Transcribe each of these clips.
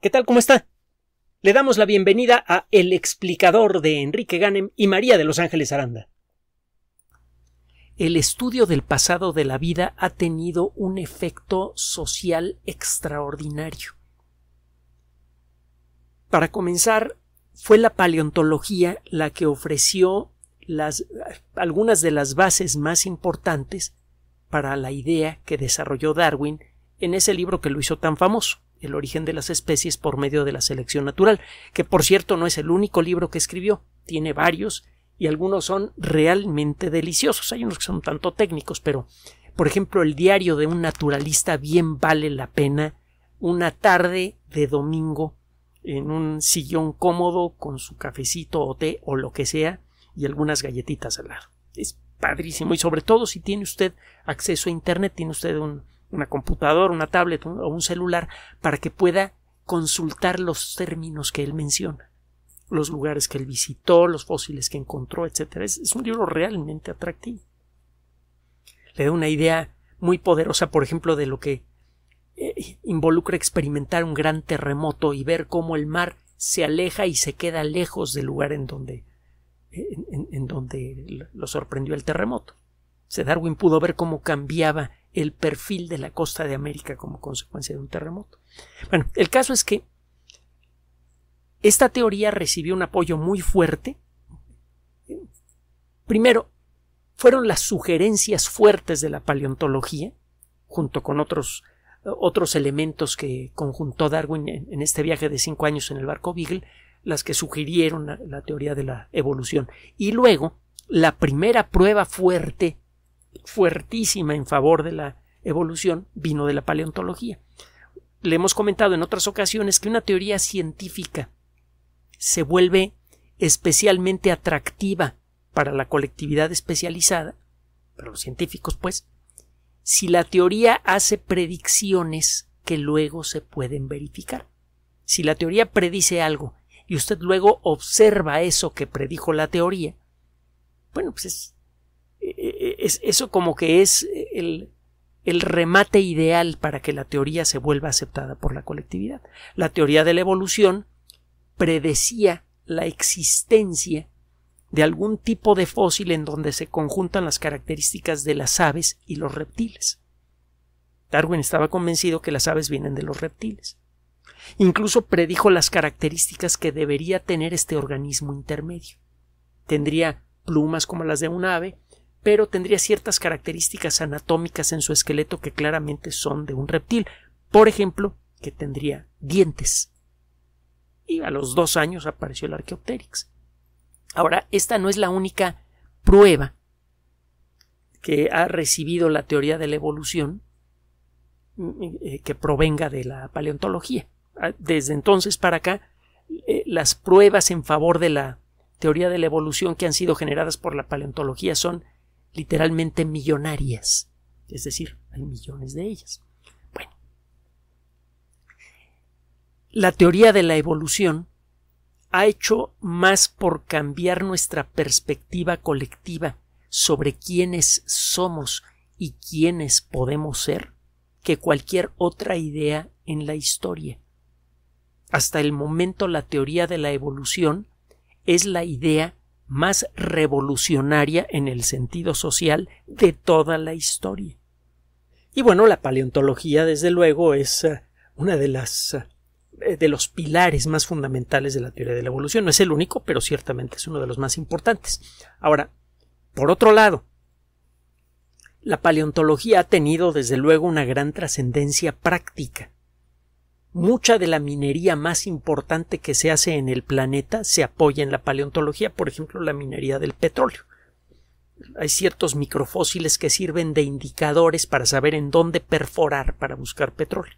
¿Qué tal? ¿Cómo está? Le damos la bienvenida a El explicador de Enrique Ganem y María de Los Ángeles Aranda. El estudio del pasado de la vida ha tenido un efecto social extraordinario. Para comenzar, fue la paleontología la que ofreció algunas de las bases más importantes para la idea que desarrolló Darwin en ese libro que lo hizo tan famoso el origen de las especies por medio de la selección natural, que por cierto no es el único libro que escribió, tiene varios y algunos son realmente deliciosos, hay unos que son tanto técnicos, pero por ejemplo el diario de un naturalista bien vale la pena una tarde de domingo en un sillón cómodo con su cafecito o té o lo que sea y algunas galletitas al lado. Es padrísimo y sobre todo si tiene usted acceso a Internet, tiene usted un, una computadora, una tablet o un celular para que pueda consultar los términos que él menciona, los lugares que él visitó, los fósiles que encontró, etc. Es, un libro realmente atractivo. Le da una idea muy poderosa, por ejemplo, de lo que eh, involucra experimentar un gran terremoto y ver cómo el mar se aleja y se queda lejos del lugar en donde, en, donde lo sorprendió el terremoto. Darwin pudo ver cómo cambiaba el perfil de la costa de América como consecuencia de un terremoto. Bueno, el caso es que esta teoría recibió un apoyo muy fuerte. Primero, fueron las sugerencias fuertes de la paleontología, junto con otros, otros elementos que conjuntó Darwin en, este viaje de cinco años en el barco Beagle, las que sugirieron la, la teoría de la evolución. Y luego, la primera prueba fuerte fuertísima en favor de la evolución vino de la paleontología. Le hemos comentado en otras ocasiones que una teoría científica se vuelve especialmente atractiva para la colectividad especializada, para los científicos pues, si la teoría hace predicciones que luego se pueden verificar. Si la teoría predice algo y usted luego observa eso que predijo la teoría, bueno, pues es eh, es, eso como que es el, el remate ideal para que la teoría se vuelva aceptada por la colectividad. La teoría de la evolución predecía la existencia de algún tipo de fósil en donde se conjuntan las características de las aves y los reptiles. Darwin estaba convencido que las aves vienen de los reptiles. Incluso predijo las características que debería tener este organismo intermedio. Tendría plumas como las de un ave, pero tendría ciertas características anatómicas en su esqueleto que claramente son de un reptil. Por ejemplo, que tendría dientes. Y a los dos años apareció el Archaeopteryx. Ahora, esta no es la única prueba que ha recibido la teoría de la evolución eh, que provenga de la paleontología. Ah, desde entonces para acá, eh, las pruebas en favor de la teoría de la evolución que han sido generadas por la paleontología son literalmente millonarias. Es decir, hay millones de ellas. Bueno, la teoría de la evolución ha hecho más por cambiar nuestra perspectiva colectiva sobre quiénes somos y quiénes podemos ser que cualquier otra idea en la historia. Hasta el momento la teoría de la evolución es la idea más revolucionaria en el sentido social de toda la historia. Y bueno, la paleontología, desde luego, es eh, una de las eh, de los pilares más fundamentales de la teoría de la evolución. No es el único, pero ciertamente es uno de los más importantes. Ahora, por otro lado, la paleontología ha tenido desde luego una gran trascendencia práctica. Mucha de la minería más importante que se hace en el planeta se apoya en la paleontología, por ejemplo, la minería del petróleo. Hay ciertos microfósiles que sirven de indicadores para saber en dónde perforar para buscar petróleo.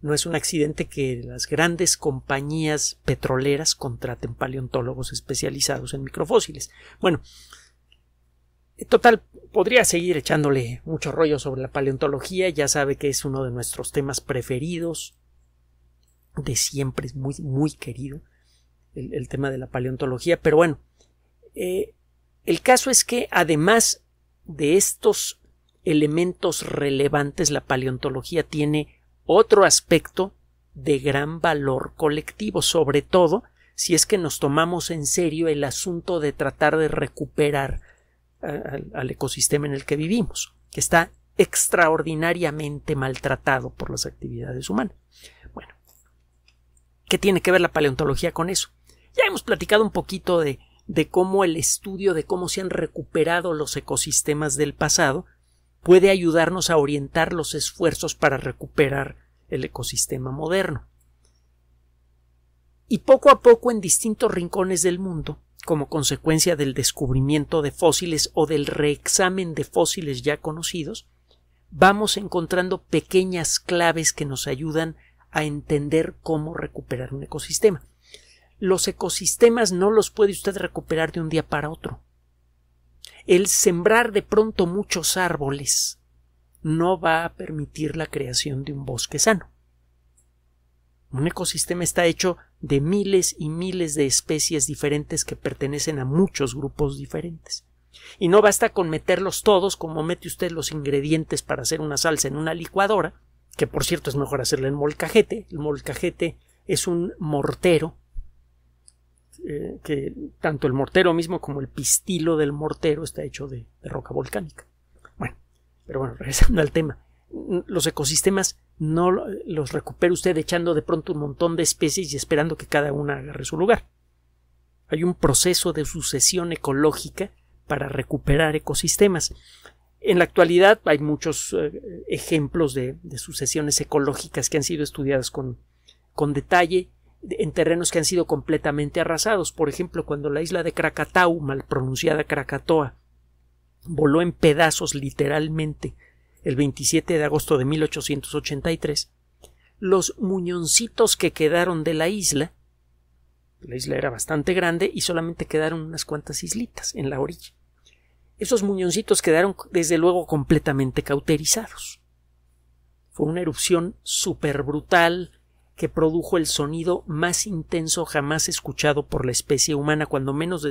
No es un accidente que las grandes compañías petroleras contraten paleontólogos especializados en microfósiles. Bueno, Total, podría seguir echándole mucho rollo sobre la paleontología, ya sabe que es uno de nuestros temas preferidos, de siempre, es muy, muy querido el, tema de la paleontología, pero bueno, eh, el caso es que además de estos elementos relevantes, la paleontología tiene otro aspecto de gran valor colectivo, sobre todo si es que nos tomamos en serio el asunto de tratar de recuperar al, ecosistema en el que vivimos, que está extraordinariamente maltratado por las actividades humanas. Bueno, ¿qué tiene que ver la paleontología con eso? Ya hemos platicado un poquito de cómo el estudio de cómo se han recuperado los ecosistemas del pasado puede ayudarnos a orientar los esfuerzos para recuperar el ecosistema moderno. Y poco a poco en distintos rincones del mundo como consecuencia del descubrimiento de fósiles o del reexamen de fósiles ya conocidos, vamos encontrando pequeñas claves que nos ayudan a entender cómo recuperar un ecosistema. Los ecosistemas no los puede usted recuperar de un día para otro. El sembrar de pronto muchos árboles no va a permitir la creación de un bosque sano. Un ecosistema está hecho de miles y miles de especies diferentes que pertenecen a muchos grupos diferentes. Y no basta con meterlos todos como mete usted los ingredientes para hacer una salsa en una licuadora, que por cierto es mejor hacerla en molcajete. El molcajete es un mortero, eh, que tanto el mortero mismo como el pistilo del mortero está hecho de, de roca volcánica. Bueno, pero bueno, regresando al tema, los ecosistemas no los recupere usted echando de pronto un montón de especies y esperando que cada una agarre su lugar. Hay un proceso de sucesión ecológica para recuperar ecosistemas. En la actualidad hay muchos eh, ejemplos de, sucesiones ecológicas que han sido estudiadas con, con detalle en terrenos que han sido completamente arrasados. Por ejemplo, cuando la isla de Krakatau, mal pronunciada Krakatoa, voló en pedazos literalmente el 27 de agosto de 1883, los muñoncitos que quedaron de la isla, la isla era bastante grande y solamente quedaron unas cuantas islitas en la orilla. Esos muñoncitos quedaron desde luego completamente cauterizados. Fue una erupción súper brutal que produjo el sonido más intenso jamás escuchado por la especie humana, cuando menos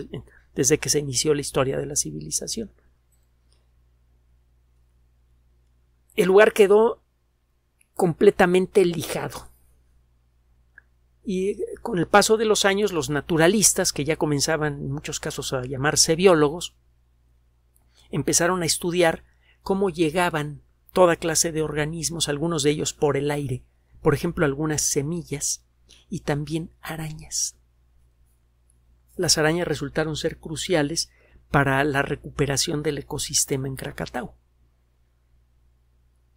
desde que se inició la historia de la civilización. el lugar quedó completamente lijado. Y eh, con el paso de los años, los naturalistas, que ya comenzaban en muchos casos a llamarse biólogos, empezaron a estudiar cómo llegaban toda clase de organismos, algunos de ellos por el aire, por ejemplo algunas semillas y también arañas. Las arañas resultaron ser cruciales para la recuperación del ecosistema en Krakatau.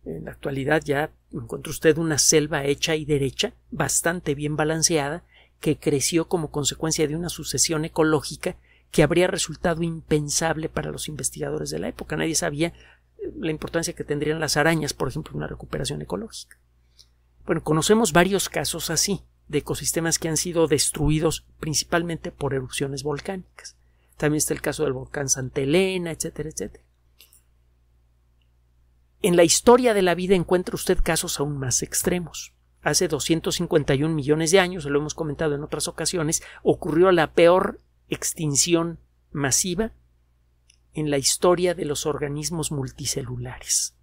En la actualidad ya encuentra usted una selva hecha y derecha, bastante bien balanceada, que creció como consecuencia de una sucesión ecológica que habría resultado impensable para los investigadores de la época. Nadie sabía eh, la importancia que tendrían las arañas, por ejemplo, en una recuperación ecológica. Bueno, conocemos varios casos así, de ecosistemas que han sido destruidos principalmente por erupciones volcánicas. También está el caso del volcán Santa Elena, etcétera, etcétera. En la historia de la vida encuentra usted casos aún más extremos. Hace 251 millones de años, lo hemos comentado en otras ocasiones, ocurrió la peor extinción masiva en la historia de los organismos multicelulares.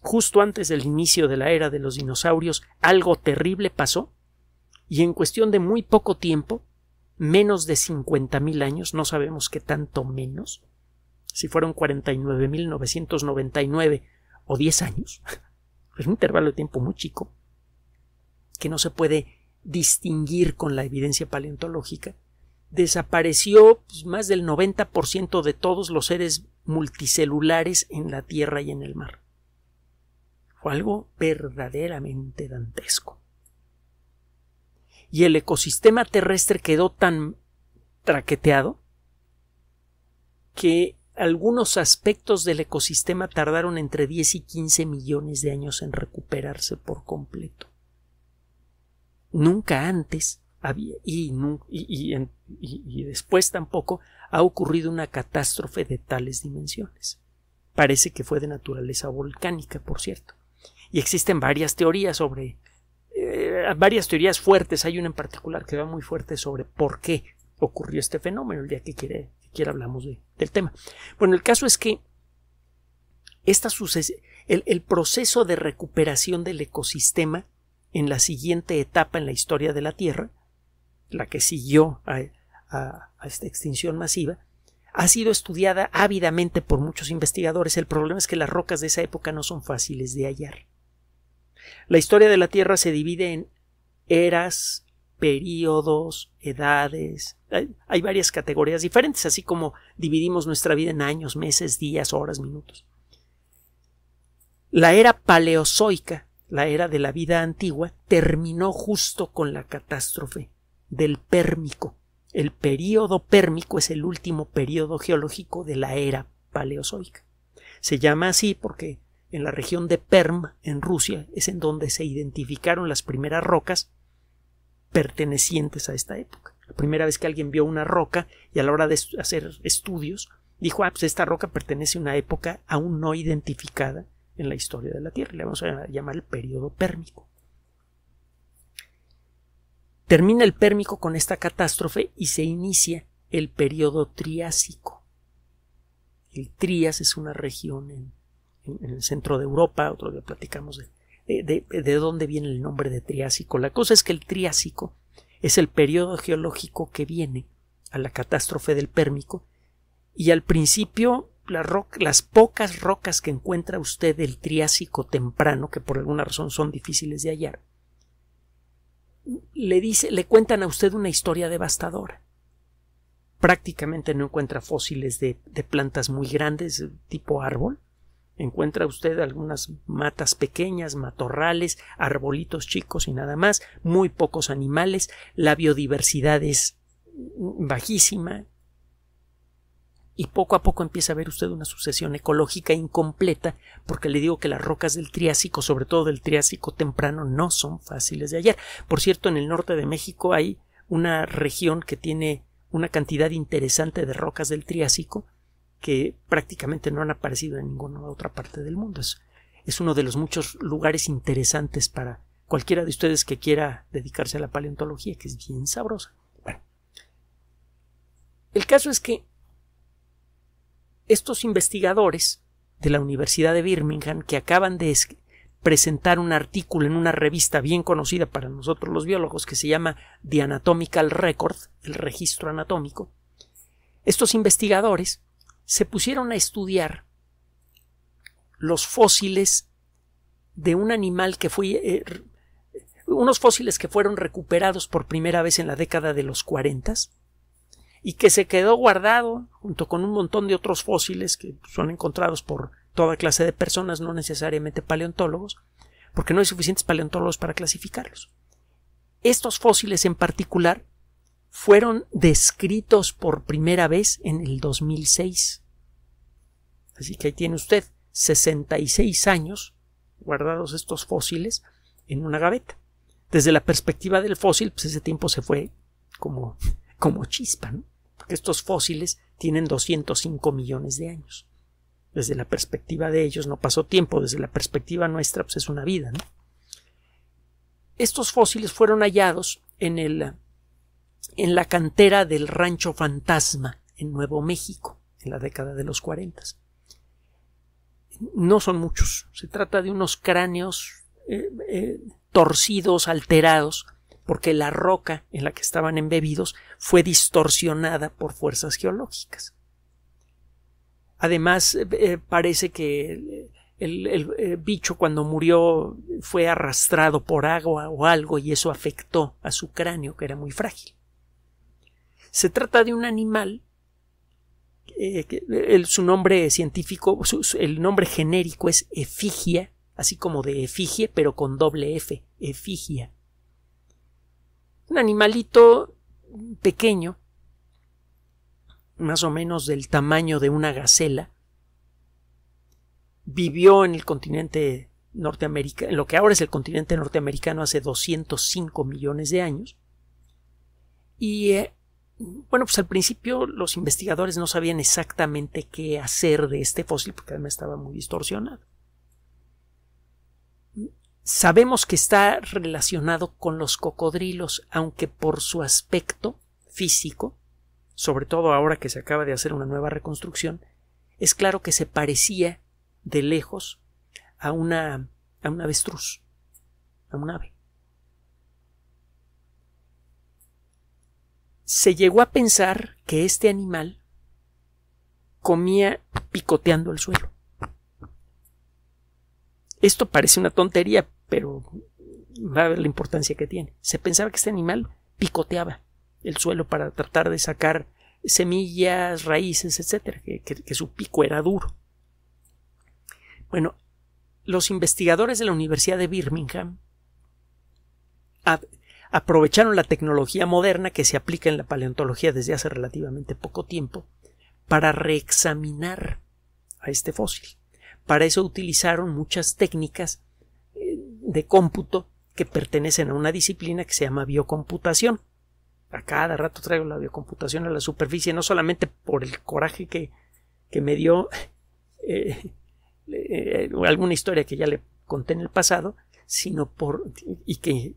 Justo antes del inicio de la era de los dinosaurios, algo terrible pasó y en cuestión de muy poco tiempo, menos de 50.000 años, no sabemos qué tanto menos, si fueron 49.999 o 10 años, es un intervalo de tiempo muy chico, que no se puede distinguir con la evidencia paleontológica, desapareció pues, más del 90% de todos los seres multicelulares en la Tierra y en el mar. Fue algo verdaderamente dantesco. Y el ecosistema terrestre quedó tan traqueteado que algunos aspectos del ecosistema tardaron entre 10 y 15 millones de años en recuperarse por completo. Nunca antes había, y, después tampoco ha ocurrido una catástrofe de tales dimensiones. Parece que fue de naturaleza volcánica, por cierto. Y existen varias teorías sobre eh, varias teorías fuertes. Hay una en particular que va muy fuerte sobre por qué ocurrió este fenómeno, el día que quiere siquiera hablamos del tema. Bueno, el caso es que esta el, el proceso de recuperación del ecosistema en la siguiente etapa en la historia de la Tierra, la que siguió a, esta extinción masiva, ha sido estudiada ávidamente por muchos investigadores. El problema es que las rocas de esa época no son fáciles de hallar. La historia de la Tierra se divide en eras periodos, edades, hay, varias categorías diferentes, así como dividimos nuestra vida en años, meses, días, horas, minutos. La era paleozoica, la era de la vida antigua, terminó justo con la catástrofe del Pérmico. El período Pérmico es el último período geológico de la era paleozoica. Se llama así porque en la región de Perm, en Rusia, es en donde se identificaron las primeras rocas pertenecientes a esta época. La primera vez que alguien vio una roca y a la hora de hacer estudios dijo, ah, pues esta roca pertenece a una época aún no identificada en la historia de la Tierra. Le vamos a llamar el periodo pérmico. Termina el pérmico con esta catástrofe y se inicia el periodo triásico. El Trias es una región en, en el centro de Europa, otro día platicamos de, eh, de, dónde viene el nombre de Triásico. La cosa es que el Triásico es el periodo geológico que viene a la catástrofe del Pérmico y al principio las pocas rocas que encuentra usted del Triásico temprano, que por alguna razón son difíciles de hallar, le, dice, le cuentan a usted una historia devastadora. Prácticamente no encuentra fósiles de plantas muy grandes, tipo árbol, encuentra usted algunas matas pequeñas, matorrales, arbolitos chicos y nada más, muy pocos animales, la biodiversidad es bajísima y poco a poco empieza a ver usted una sucesión ecológica incompleta, porque le digo que las rocas del Triásico, sobre todo del Triásico temprano, no son fáciles de hallar. Por cierto, en el norte de México hay una región que tiene una cantidad interesante de rocas del Triásico, que prácticamente no han aparecido en ninguna otra parte del mundo. Es, uno de los muchos lugares interesantes para cualquiera de ustedes que quiera dedicarse a la paleontología, que es bien sabrosa. el caso es que estos investigadores de la Universidad de Birmingham que acaban de presentar un artículo en una revista bien conocida para nosotros los biólogos que se llama The Anatomical Record, el registro anatómico, estos investigadores se pusieron a estudiar los fósiles de un animal que fue eh, unos fósiles que fueron recuperados por primera vez en la década de los 40 y que se quedó guardado junto con un montón de otros fósiles que son encontrados por toda clase de personas, no necesariamente paleontólogos, porque no hay suficientes paleontólogos para clasificarlos. Estos fósiles en particular fueron descritos por primera vez en el 2006. Así que ahí tiene usted 66 años guardados estos fósiles en una gaveta. Desde la perspectiva del fósil, pues ese tiempo se fue como, como chispa, Porque estos fósiles tienen 205 millones de años. Desde la perspectiva de ellos no pasó tiempo, desde la perspectiva nuestra pues es una vida, Estos fósiles fueron hallados en el en la cantera del Rancho Fantasma en Nuevo México, en la década de los 40. No son muchos, se trata de unos cráneos eh, eh, torcidos, alterados, porque la roca en la que estaban embebidos fue distorsionada por fuerzas geológicas. Además, eh, parece que el, bicho cuando murió fue arrastrado por agua o algo y eso afectó a su cráneo, que era muy frágil. Se trata de un animal. Eh, su nombre científico, el nombre genérico es efigia, así como de efigie, pero con doble F, efigia. Un animalito pequeño, más o menos del tamaño de una gacela, vivió en el continente norteamericano, en lo que ahora es el continente norteamericano hace 205 millones de años, y eh, bueno, pues al principio los investigadores no sabían exactamente qué hacer de este fósil porque además estaba muy distorsionado. Sabemos que está relacionado con los cocodrilos, aunque por su aspecto físico, sobre todo ahora que se acaba de hacer una nueva reconstrucción, es claro que se parecía de lejos a una a un avestruz, a un ave. se llegó a pensar que este animal comía picoteando el suelo. Esto parece una tontería, pero va a ver la importancia que tiene. Se pensaba que este animal picoteaba el suelo para tratar de sacar semillas, raíces, etcétera, que, que su pico era duro. Bueno, los investigadores de la Universidad de Birmingham aprovecharon la tecnología moderna que se aplica en la paleontología desde hace relativamente poco tiempo para reexaminar a este fósil. Para eso utilizaron muchas técnicas eh, de cómputo que pertenecen a una disciplina que se llama biocomputación. A cada rato traigo la biocomputación a la superficie, no solamente por el coraje que, me dio eh, eh, alguna historia que ya le conté en el pasado, sino por y que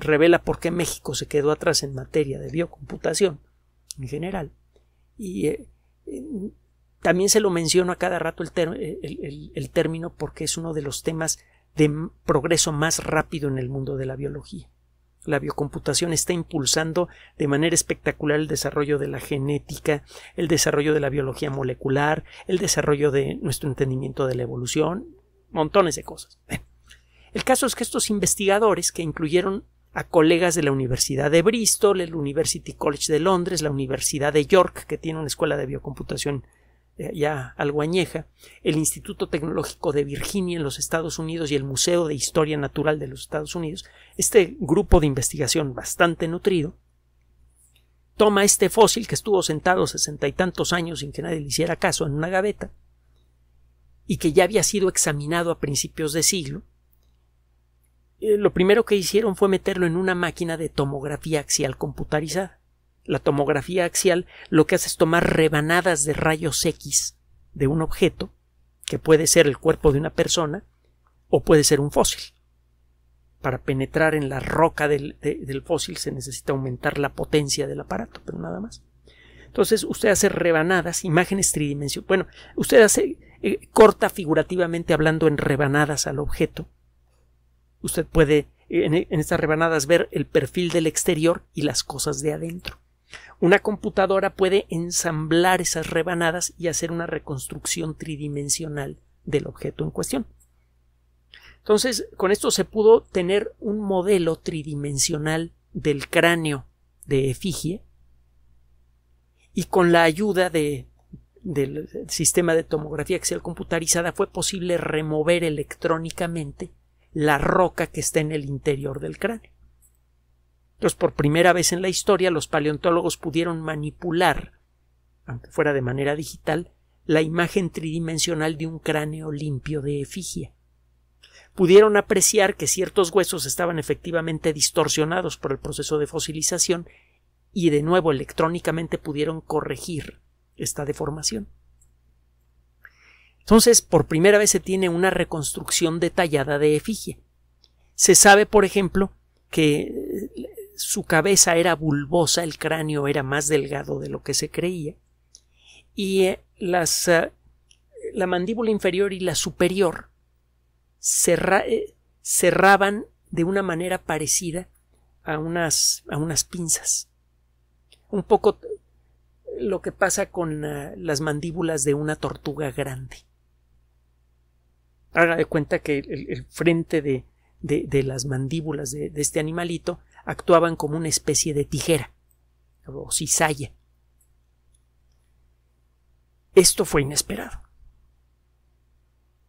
revela por qué México se quedó atrás en materia de biocomputación en general. Y eh, eh, también se lo menciono a cada rato eh, el, término porque es uno de los temas de progreso más rápido en el mundo de la biología. La biocomputación está impulsando de manera espectacular el desarrollo de la genética, el desarrollo de la biología molecular, el desarrollo de nuestro entendimiento de la evolución, montones de cosas. El caso es que estos investigadores, que incluyeron a colegas de la Universidad de Bristol, el University College de Londres, la Universidad de York, que tiene una escuela de biocomputación eh, ya algo añeja, el Instituto Tecnológico de Virginia en los Estados Unidos y el Museo de Historia Natural de los Estados Unidos, este grupo de investigación bastante nutrido, toma este fósil que estuvo sentado sesenta y tantos años sin que nadie le hiciera caso en una gaveta y que ya había sido examinado a principios de siglo, eh, lo primero que hicieron fue meterlo en una máquina de tomografía axial computarizada. La tomografía axial lo que hace es tomar rebanadas de rayos X de un objeto, que puede ser el cuerpo de una persona o puede ser un fósil. Para penetrar en la roca del, fósil se necesita aumentar la potencia del aparato, pero nada más. Entonces usted hace rebanadas, imágenes tridimensionales. Bueno, usted hace eh, corta figurativamente hablando en rebanadas al objeto Usted puede en, estas rebanadas ver el perfil del exterior y las cosas de adentro. Una computadora puede ensamblar esas rebanadas y hacer una reconstrucción tridimensional del objeto en cuestión. Entonces, con esto se pudo tener un modelo tridimensional del cráneo de efigie y con la ayuda del sistema de tomografía axial computarizada fue posible remover electrónicamente la roca que está en el interior del cráneo. Entonces, por primera vez en la historia, los paleontólogos pudieron manipular, aunque fuera de manera digital, la imagen tridimensional de un cráneo limpio de efigie. Pudieron apreciar que ciertos huesos estaban efectivamente distorsionados por el proceso de fosilización y de nuevo electrónicamente pudieron corregir esta deformación. Entonces, por primera vez se tiene una reconstrucción detallada de Efigie. Se sabe, por ejemplo, que eh, su cabeza era bulbosa, el cráneo era más delgado de lo que se creía, y eh, las, eh, la mandíbula inferior y la superior cerraban de una manera parecida a unas, a unas pinzas. Un poco lo que pasa con las mandíbulas de una tortuga grande. Haga de cuenta que el, frente de, las mandíbulas de, este animalito actuaban como una especie de tijera o cizalla. Esto fue inesperado.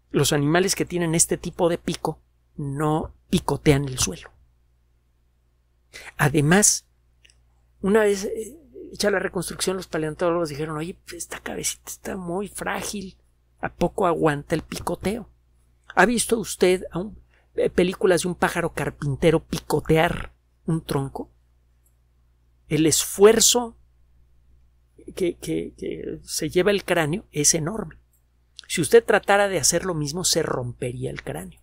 Los animales que tienen este tipo de pico no picotean el suelo. Además, una vez eh, hecha la reconstrucción, los paleontólogos dijeron, oye, pues, esta cabecita está muy frágil, ¿a poco aguanta el picoteo? ¿Ha visto usted eh, películas de un pájaro carpintero picotear un tronco? El esfuerzo que se lleva el cráneo es enorme. Si usted tratara de hacer lo mismo, se rompería el cráneo.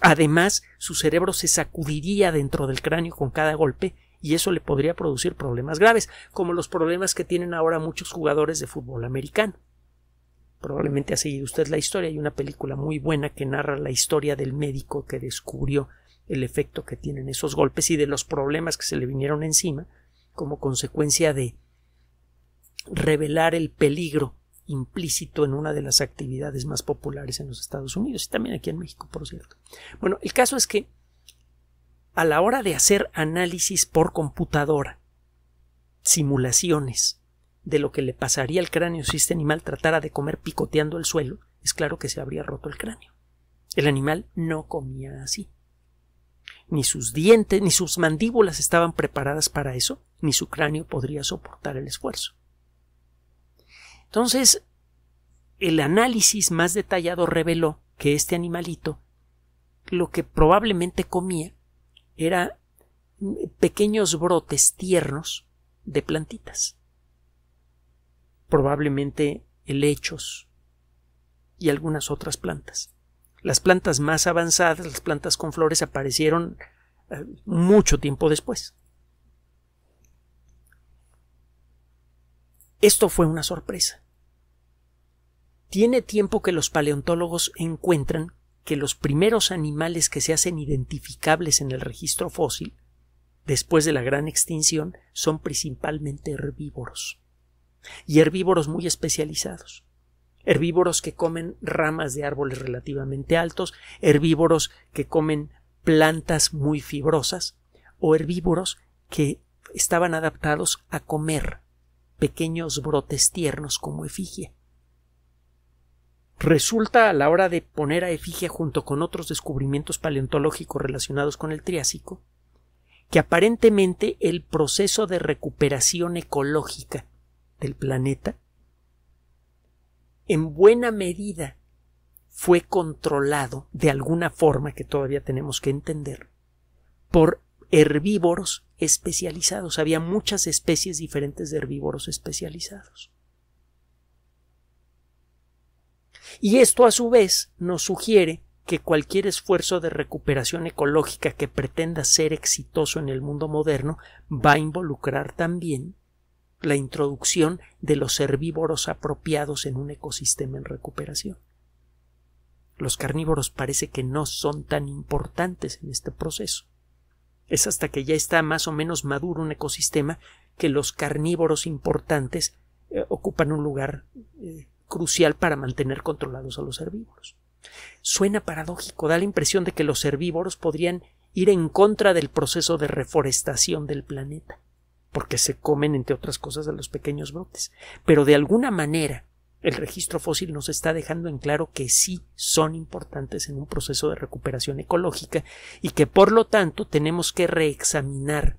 Además, su cerebro se sacudiría dentro del cráneo con cada golpe y eso le podría producir problemas graves, como los problemas que tienen ahora muchos jugadores de fútbol americano probablemente ha seguido usted la historia. Hay una película muy buena que narra la historia del médico que descubrió el efecto que tienen esos golpes y de los problemas que se le vinieron encima como consecuencia de revelar el peligro implícito en una de las actividades más populares en los Estados Unidos y también aquí en México, por cierto. Bueno, el caso es que a la hora de hacer análisis por computadora, simulaciones, de lo que le pasaría al cráneo si este animal tratara de comer picoteando el suelo, es claro que se habría roto el cráneo. El animal no comía así. Ni sus dientes, ni sus mandíbulas estaban preparadas para eso, ni su cráneo podría soportar el esfuerzo. Entonces, el análisis más detallado reveló que este animalito lo que probablemente comía era pequeños brotes tiernos de plantitas probablemente helechos y algunas otras plantas. Las plantas más avanzadas, las plantas con flores, aparecieron eh, mucho tiempo después. Esto fue una sorpresa. Tiene tiempo que los paleontólogos encuentran que los primeros animales que se hacen identificables en el registro fósil, después de la gran extinción, son principalmente herbívoros y herbívoros muy especializados. Herbívoros que comen ramas de árboles relativamente altos, herbívoros que comen plantas muy fibrosas o herbívoros que estaban adaptados a comer pequeños brotes tiernos como efigie. Resulta a la hora de poner a efigie junto con otros descubrimientos paleontológicos relacionados con el Triásico que aparentemente el proceso de recuperación ecológica del planeta, en buena medida fue controlado de alguna forma que todavía tenemos que entender por herbívoros especializados. Había muchas especies diferentes de herbívoros especializados. Y esto a su vez nos sugiere que cualquier esfuerzo de recuperación ecológica que pretenda ser exitoso en el mundo moderno va a involucrar también la introducción de los herbívoros apropiados en un ecosistema en recuperación. Los carnívoros parece que no son tan importantes en este proceso. Es hasta que ya está más o menos maduro un ecosistema que los carnívoros importantes eh, ocupan un lugar eh, crucial para mantener controlados a los herbívoros. Suena paradójico, da la impresión de que los herbívoros podrían ir en contra del proceso de reforestación del planeta porque se comen, entre otras cosas, a los pequeños brotes. Pero de alguna manera, el registro fósil nos está dejando en claro que sí son importantes en un proceso de recuperación ecológica y que por lo tanto tenemos que reexaminar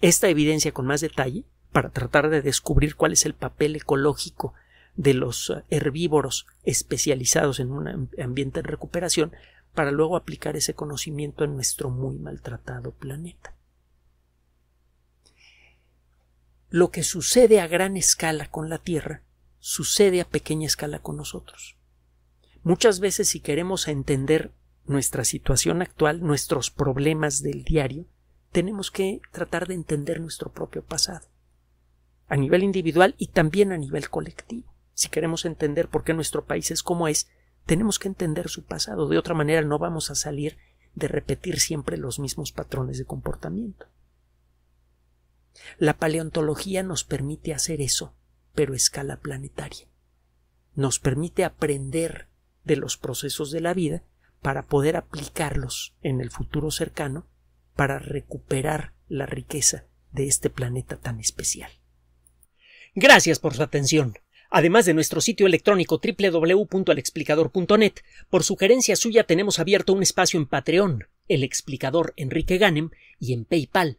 esta evidencia con más detalle para tratar de descubrir cuál es el papel ecológico de los eh, herbívoros especializados en un ambiente de recuperación para luego aplicar ese conocimiento en nuestro muy maltratado planeta. lo que sucede a gran escala con la Tierra sucede a pequeña escala con nosotros. Muchas veces si queremos entender nuestra situación actual, nuestros problemas del diario, tenemos que tratar de entender nuestro propio pasado, a nivel individual y también a nivel colectivo. Si queremos entender por qué nuestro país es como es, tenemos que entender su pasado, de otra manera no vamos a salir de repetir siempre los mismos patrones de comportamiento. La paleontología nos permite hacer eso, pero a escala planetaria. Nos permite aprender de los procesos de la vida para poder aplicarlos en el futuro cercano para recuperar la riqueza de este planeta tan especial. Gracias por su atención. Además de nuestro sitio electrónico www.alexplicador.net, por sugerencia suya tenemos abierto un espacio en Patreon, el explicador Enrique Ganem, y en PayPal,